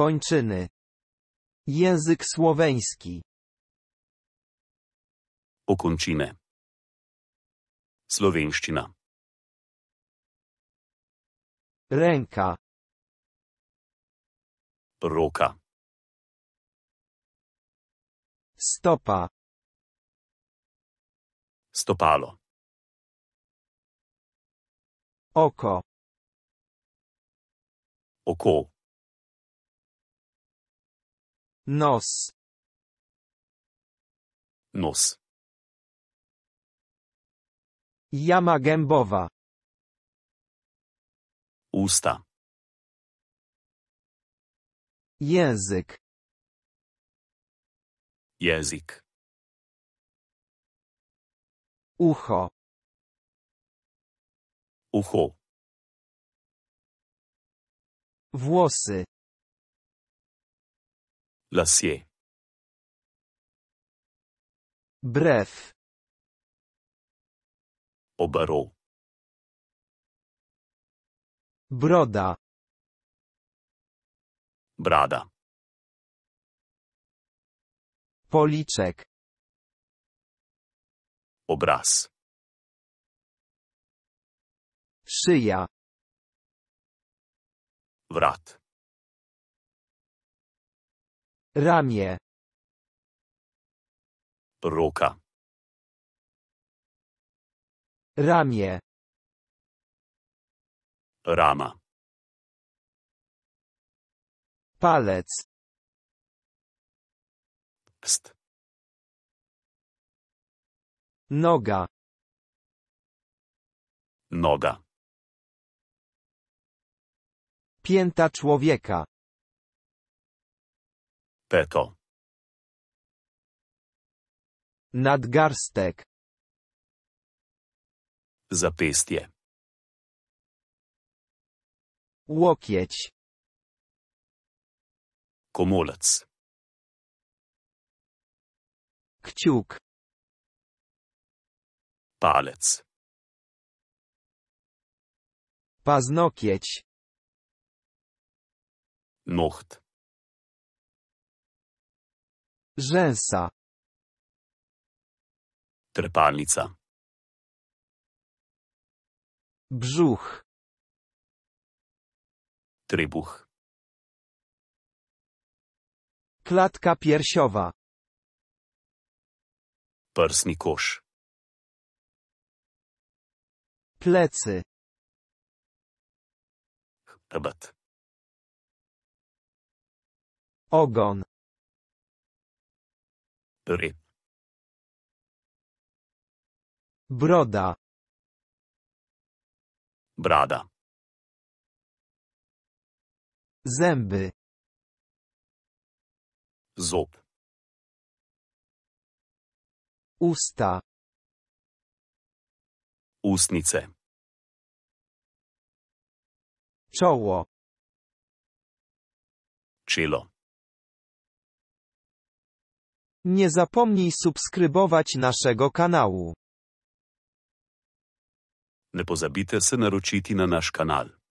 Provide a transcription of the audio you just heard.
Kończyny. Język słoweński. Ukończyny. Słowiańszczyna. Ręka. ruka Stopa. Stopalo. Oko. Oko. Nos. Nos. Jama gębowa. Usta. Język. Język. Ucho. Ucho. Włosy lasje. Brew. Obaro. Broda. Brada. Policzek. Obraz. Szyja. Wrat. Ramię. Ruka. Ramię. Rama. Palec. Pst. Noga. Noga. Pięta człowieka. Peto. Nadgarstek. Zapestje. Łokieć. Komolec. Kciuk. Palec. Paznokieć. Nocht. Rzęsa. Trepalnica. Brzuch. Trybuch. Klatka piersiowa. Prsni kosz. Plecy. Chrbet. Ogon. Ry. Broda. Brada. Zęby. zup, Usta. Ustnice. Czoło. Czilo. Nie zapomnij subskrybować naszego kanału. Nie pozabite se na nasz kanal.